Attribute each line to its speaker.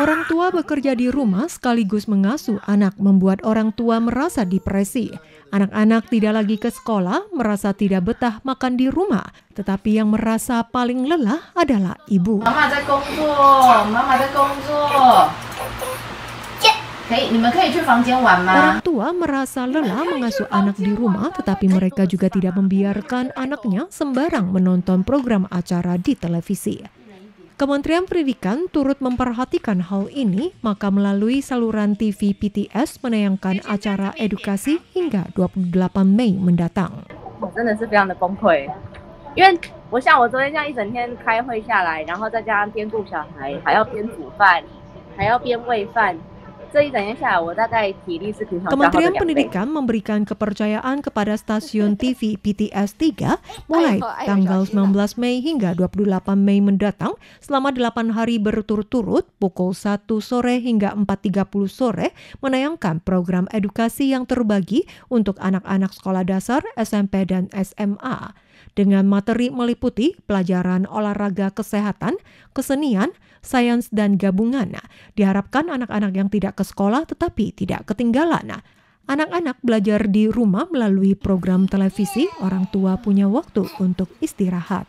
Speaker 1: Orang tua bekerja di rumah sekaligus mengasuh anak membuat orang tua merasa depresi. Anak-anak tidak lagi ke sekolah, merasa tidak betah makan di rumah. Tetapi yang merasa paling lelah adalah ibu. Mama ada kerja, mama ada kerja. Orang tua merasa lelah mengasuh anak di rumah, tetapi mereka juga tidak membiarkan anaknya sembarang menonton program acara di televisi. Kementerian Pendidikan turut memperhatikan hal ini, maka melalui saluran TV PTS menayangkan acara edukasi hingga 28 Mei mendatang.
Speaker 2: Kementerian Pendidikan
Speaker 1: memberikan kepercayaan kepada stasiun TV PTS 3 mulai tanggal 19 Mei hingga 28 Mei mendatang selama 8 hari berturut-turut pukul 1 sore hingga 4.30 sore menayangkan program edukasi yang terbagi untuk anak-anak sekolah dasar, SMP, dan SMA dengan materi meliputi pelajaran olahraga kesehatan, kesenian, sains, dan gabungan. Diharapkan anak-anak yang tidak ke sekolah tetapi tidak ketinggalan. Anak-anak belajar di rumah melalui program televisi, orang tua punya waktu untuk istirahat.